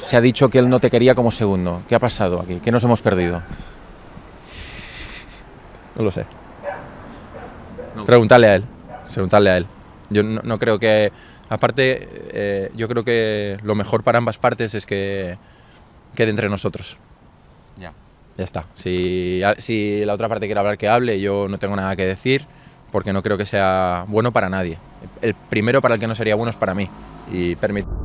se ha dicho que él no te quería como segundo. ¿Qué ha pasado aquí? ¿Qué nos hemos perdido? No lo sé. Preguntarle a él. Preguntarle a él. Yo no, creo que. Aparte, eh, yo creo que lo mejor para ambas partes es que quede entre nosotros. Ya. Ya está. Si, si la otra parte quiere hablar, que hable. Yo no tengo nada que decir porque no creo que sea bueno para nadie. El primero para el que no sería bueno es para mí. Y permite.